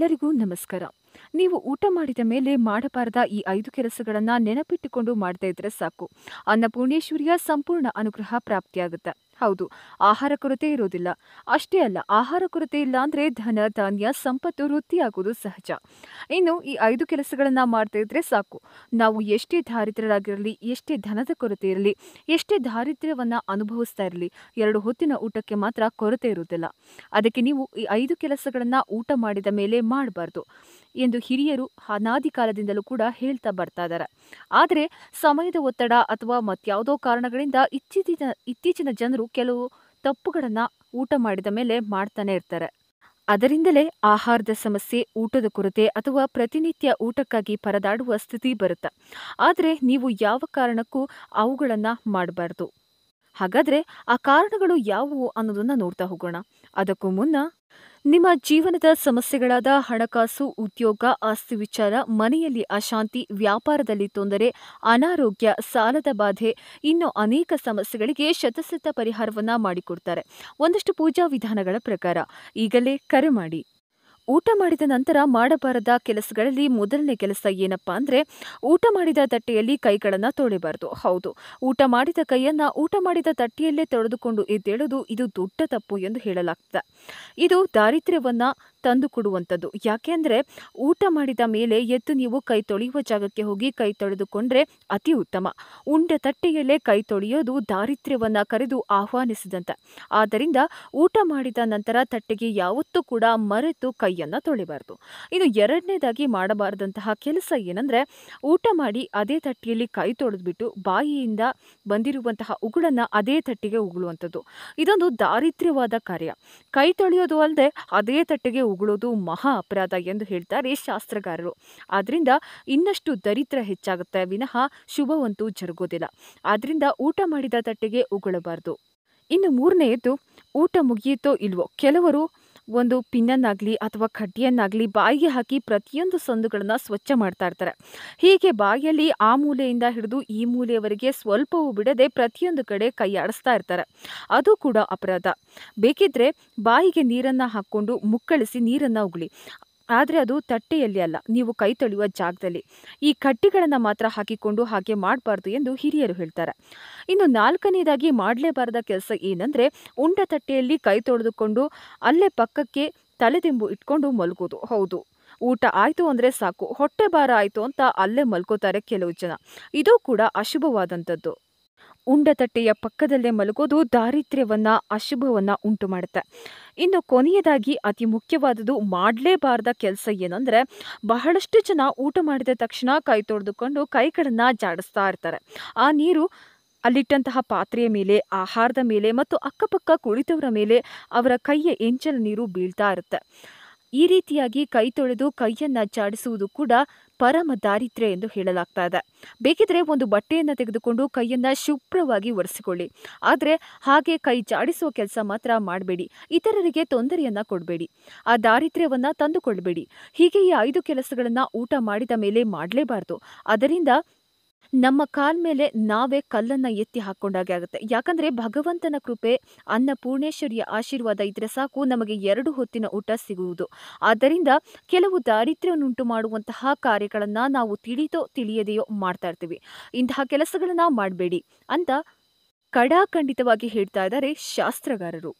ಎಲ್ಲರಿಗೂ ನಮಸ್ಕಾರ ನೀವು ಊಟ ಮಾಡಿದ ಮೇಲೆ ಮಾಡಬಾರದ ಈ ಐದು ಕೆಲಸಗಳನ್ನು ನೆನಪಿಟ್ಟುಕೊಂಡು ಮಾಡದೇ ಇದ್ರೆ ಸಾಕು ಅನ್ನಪೂರ್ಣೇಶ್ವರಿಯ ಸಂಪೂರ್ಣ ಅನುಗ್ರಹ ಪ್ರಾಪ್ತಿಯಾಗುತ್ತೆ ಹೌದು ಆಹಾರ ಕೊರತೆ ಇರೋದಿಲ್ಲ ಅಷ್ಟೇ ಅಲ್ಲ ಆಹಾರ ಕೊರತೆ ಇಲ್ಲ ಅಂದರೆ ಧನ ಧಾನ್ಯ ಸಂಪತ್ತು ವೃತ್ತಿಯಾಗೋದು ಸಹಜ ಇನ್ನು ಈ ಐದು ಕೆಲಸಗಳನ್ನು ಮಾಡ್ತಾ ಇದ್ರೆ ಸಾಕು ನಾವು ಎಷ್ಟೇ ದಾರಿದ್ರ್ಯರಾಗಿರಲಿ ಎಷ್ಟೇ ಧನದ ಕೊರತೆ ಇರಲಿ ಎಷ್ಟೇ ದಾರಿದ್ರ್ಯವನ್ನು ಅನುಭವಿಸ್ತಾ ಇರಲಿ ಎರಡು ಹೊತ್ತಿನ ಊಟಕ್ಕೆ ಮಾತ್ರ ಕೊರತೆ ಇರುವುದಿಲ್ಲ ಅದಕ್ಕೆ ನೀವು ಈ ಐದು ಕೆಲಸಗಳನ್ನು ಊಟ ಮಾಡಿದ ಮೇಲೆ ಮಾಡಬಾರ್ದು ಎಂದು ಹಿರಿಯರು ಅನಾದಿ ಕಾಲದಿಂದಲೂ ಕೂಡ ಹೇಳ್ತಾ ಬರ್ತಾ ಇದ್ದಾರೆ ಆದರೆ ಸಮಯದ ಒತ್ತಡ ಅಥವಾ ಮತ್ಯಾವುದೋ ಕಾರಣಗಳಿಂದ ಇತ್ತೀಚಿನ ಇತ್ತೀಚಿನ ಜನರು ಕೆಲವು ತಪ್ಪುಗಳನ್ನು ಊಟ ಮಾಡಿದ ಮೇಲೆ ಮಾಡ್ತಾನೆ ಇರ್ತಾರೆ ಅದರಿಂದಲೇ ಆಹಾರದ ಸಮಸ್ಯೆ ಊಟದ ಕೊರತೆ ಅಥವಾ ಪ್ರತಿನಿತ್ಯ ಊಟಕ್ಕಾಗಿ ಪರದಾಡುವ ಸ್ಥಿತಿ ಬರುತ್ತೆ ಆದರೆ ನೀವು ಯಾವ ಕಾರಣಕ್ಕೂ ಅವುಗಳನ್ನು ಮಾಡಬಾರ್ದು ಹಾಗಾದರೆ ಆ ಕಾರಣಗಳು ಯಾವುವು ಅನ್ನೋದನ್ನು ನೋಡ್ತಾ ಹೋಗೋಣ ಅದಕ್ಕೂ ಮುನ್ನ ನಿಮ್ಮ ಜೀವನದ ಸಮಸ್ಯೆಗಳಾದ ಹಣಕಾಸು ಉದ್ಯೋಗ ಆಸ್ತಿ ವಿಚಾರ ಮನೆಯಲ್ಲಿ ಅಶಾಂತಿ ವ್ಯಾಪಾರದಲ್ಲಿ ತೊಂದರೆ ಅನಾರೋಗ್ಯ ಸಾಲದ ಬಾಧೆ ಇನ್ನು ಅನೇಕ ಸಮಸ್ಯೆಗಳಿಗೆ ಶತಸಿದ್ಧ ಪರಿಹಾರವನ್ನ ಮಾಡಿಕೊಡ್ತಾರೆ ಒಂದಷ್ಟು ಪೂಜಾ ವಿಧಾನಗಳ ಪ್ರಕಾರ ಈಗಲೇ ಕರೆ ಮಾಡಿ ಊಟ ಮಾಡಿದ ನಂತರ ಮಾಡಬಾರದ ಕೆಲಸಗಳಲ್ಲಿ ಮೊದಲನೇ ಕೆಲಸ ಏನಪ್ಪಾ ಅಂದರೆ ಊಟ ಮಾಡಿದ ತಟ್ಟೆಯಲ್ಲಿ ಕೈಗಳನ್ನು ತೊಳೆಬಾರದು ಹೌದು ಊಟ ಮಾಡಿದ ಕೈಯನ್ನು ಊಟ ಮಾಡಿದ ತಟ್ಟೆಯಲ್ಲೇ ತೊಳೆದುಕೊಂಡು ಎದ್ದೇಳೋದು ಇದು ದೊಡ್ಡ ತಪ್ಪು ಎಂದು ಹೇಳಲಾಗ್ತದೆ ಇದು ದಾರಿದ್ರ್ಯವನ್ನು ತಂದು ಕೊಡುವಂಥದ್ದು ಯಾಕೆಂದರೆ ಊಟ ಮಾಡಿದ ಮೇಲೆ ಎದ್ದು ನೀವು ಕೈ ತೊಳೆಯುವ ಜಾಗಕ್ಕೆ ಹೋಗಿ ಕೈ ತೊಳೆದುಕೊಂಡ್ರೆ ಅತಿ ಉತ್ತಮ ಉಂಡ ತಟ್ಟೆಯಲ್ಲೇ ಕೈ ತೊಳೆಯೋದು ದಾರಿದ್ರ್ಯವನ್ನು ಕರೆದು ಆಹ್ವಾನಿಸಿದಂತೆ ಆದ್ದರಿಂದ ಊಟ ಮಾಡಿದ ನಂತರ ತಟ್ಟೆಗೆ ಯಾವತ್ತೂ ಕೂಡ ಮರೆತು ಕೈ ಕೈಯನ್ನು ತೊಳಿಬಾರ್ದು ಇನ್ನು ಎರಡನೇದಾಗಿ ಮಾಡಬಾರ್ದಂತಹ ಕೆಲಸ ಏನಂದ್ರೆ ಊಟ ಮಾಡಿ ಅದೇ ತಟ್ಟಿಯಲ್ಲಿ ಕೈ ತೊಳೆದ್ಬಿಟ್ಟು ಬಾಯಿಯಿಂದ ಬಂದಿರುವಂತಹ ಉಗುಳನ್ನ ಅದೇ ತಟ್ಟಿಗೆ ಉಗುಳುವಂಥದ್ದು ಇದೊಂದು ದಾರಿದ್ರ್ಯವಾದ ಕಾರ್ಯ ಕೈ ತೊಳೆಯೋದು ಅಲ್ಲದೆ ಅದೇ ತಟ್ಟೆಗೆ ಉಗುಳೋದು ಮಹಾ ಅಪರಾಧ ಎಂದು ಹೇಳ್ತಾರೆ ಶಾಸ್ತ್ರಗಾರರು ಆದ್ರಿಂದ ಇನ್ನಷ್ಟು ದರಿದ್ರ ಹೆಚ್ಚಾಗುತ್ತೆ ವಿನಃ ಶುಭವಂತೂ ಜರುಗೋದಿಲ್ಲ ಆದ್ರಿಂದ ಊಟ ಮಾಡಿದ ತಟ್ಟೆಗೆ ಉಗುಳಬಾರದು ಇನ್ನು ಮೂರನೆಯದು ಊಟ ಮುಗಿಯುತ್ತೋ ಇಲ್ವೋ ಕೆಲವರು ಒಂದು ಪಿನ್ನನ್ನಾಗಲಿ ಅಥವಾ ಕಡ್ಡಿಯನ್ನಾಗಲಿ ಬಾಯಿಗೆ ಹಾಕಿ ಪ್ರತಿಯೊಂದು ಸಂದುಗಳನ್ನು ಸ್ವಚ್ಛ ಮಾಡ್ತಾ ಇರ್ತಾರೆ ಹೀಗೆ ಬಾಯಿಯಲ್ಲಿ ಆ ಮೂಲೆಯಿಂದ ಹಿಡಿದು ಈ ಮೂಲೆಯವರೆಗೆ ಸ್ವಲ್ಪವೂ ಬಿಡದೆ ಪ್ರತಿಯೊಂದು ಕಡೆ ಕೈ ಆಡಿಸ್ತಾ ಇರ್ತಾರೆ ಅದು ಕೂಡ ಅಪರಾಧ ಬೇಕಿದ್ರೆ ಬಾಯಿಗೆ ನೀರನ್ನು ಹಾಕ್ಕೊಂಡು ಮುಕ್ಕಳಿಸಿ ನೀರನ್ನು ಉಗುಳಿ ಆದರೆ ಅದು ತಟ್ಟೆಯಲ್ಲಿ ಅಲ್ಲ ನೀವು ಕೈ ತೊಳೆಯುವ ಜಾಗದಲ್ಲಿ ಈ ಕಟ್ಟಿಗಳನ್ನು ಮಾತ್ರ ಹಾಕಿಕೊಂಡು ಹಾಗೆ ಮಾಡಬಾರ್ದು ಎಂದು ಹಿರಿಯರು ಹೇಳ್ತಾರೆ ಇನ್ನು ನಾಲ್ಕನೇದಾಗಿ ಮಾಡಲೇಬಾರದ ಕೆಲಸ ಏನಂದರೆ ಉಂಡ ತಟ್ಟೆಯಲ್ಲಿ ಕೈ ತೊಳೆದುಕೊಂಡು ಅಲ್ಲೇ ಪಕ್ಕಕ್ಕೆ ತಲೆದಿಂಬು ಇಟ್ಕೊಂಡು ಮಲಗೋದು ಹೌದು ಊಟ ಆಯಿತು ಅಂದರೆ ಸಾಕು ಹೊಟ್ಟೆ ಭಾರ ಆಯಿತು ಅಂತ ಅಲ್ಲೇ ಮಲ್ಕೋತಾರೆ ಕೆಲವು ಜನ ಇದು ಕೂಡ ಅಶುಭವಾದಂಥದ್ದು ಉಂಡ ತಟ್ಟೆಯ ಪಕ್ಕದಲ್ಲೇ ಮಲಗೋದು ದಾರಿದ್ರ್ಯವನ್ನು ಅಶುಭವನ್ನ ಉಂಟು ಮಾಡುತ್ತೆ ಇನ್ನು ಕೊನೆಯದಾಗಿ ಅತಿ ಮುಖ್ಯವಾದದ್ದು ಮಾಡಲೇಬಾರದ ಕೆಲಸ ಏನಂದರೆ ಬಹಳಷ್ಟು ಜನ ಊಟ ಮಾಡಿದ ತಕ್ಷಣ ಕೈ ತೊಳೆದುಕೊಂಡು ಕೈಗಳನ್ನು ಜಾಡಿಸ್ತಾ ಇರ್ತಾರೆ ಆ ನೀರು ಅಲ್ಲಿಟ್ಟಂತಹ ಪಾತ್ರೆಯ ಮೇಲೆ ಆಹಾರದ ಮೇಲೆ ಮತ್ತು ಅಕ್ಕಪಕ್ಕ ಕುಳಿತವರ ಮೇಲೆ ಅವರ ಕೈಯ ಎಂಚಲ ನೀರು ಬೀಳ್ತಾ ಇರುತ್ತೆ ಈ ರೀತಿಯಾಗಿ ಕೈ ತೊಳೆದು ಕೈಯನ್ನು ಜಾಡಿಸುವುದು ಕೂಡ ಪರಮ ದಾರಿದ್ರ್ಯ ಎಂದು ಹೇಳಲಾಗ್ತಾ ಇದೆ ಬೇಕಿದ್ರೆ ಒಂದು ಬಟ್ಟೆಯನ್ನು ತೆಗೆದುಕೊಂಡು ಕೈಯನ್ನು ಶುಭ್ರವಾಗಿ ಒರೆಸಿಕೊಳ್ಳಿ ಆದರೆ ಹಾಗೆ ಕೈ ಜಾಡಿಸುವ ಕೆಲಸ ಮಾತ್ರ ಮಾಡಬೇಡಿ ಇತರರಿಗೆ ತೊಂದರೆಯನ್ನು ಕೊಡಬೇಡಿ ಆ ದಾರಿದ್ರ್ಯವನ್ನು ತಂದುಕೊಳ್ಬೇಡಿ ಹೀಗೆ ಈ ಐದು ಕೆಲಸಗಳನ್ನು ಊಟ ಮಾಡಿದ ಮೇಲೆ ಮಾಡಲೇಬಾರ್ದು ಅದರಿಂದ ನಮ್ಮ ಕಾಲ್ ಮೇಲೆ ನಾವೇ ಕಲ್ಲನ್ನ ಎತ್ತಿ ಹಾಕೊಂಡಾಗೆ ಆಗುತ್ತೆ ಯಾಕಂದ್ರೆ ಭಗವಂತನ ಕೃಪೆ ಅನ್ನ ಪೂರ್ಣೇಶ್ವರಿಯ ಆಶೀರ್ವಾದ ಇದ್ರೆ ಸಾಕು ನಮಗೆ ಎರಡು ಹೊತ್ತಿನ ಊಟ ಸಿಗುವುದು ಆದ್ದರಿಂದ ಕೆಲವು ದಾರಿದ್ರ್ಯವನ್ನುಂಟು ಮಾಡುವಂತಹ ಕಾರ್ಯಗಳನ್ನ ನಾವು ತಿಳಿದೋ ತಿಳಿಯದೆಯೋ ಮಾಡ್ತಾ ಇರ್ತೀವಿ ಇಂತಹ ಕೆಲಸಗಳನ್ನ ಮಾಡಬೇಡಿ ಅಂತ ಕಡಾಖಂಡಿತವಾಗಿ ಹೇಳ್ತಾ ಇದ್ದಾರೆ ಶಾಸ್ತ್ರಗಾರರು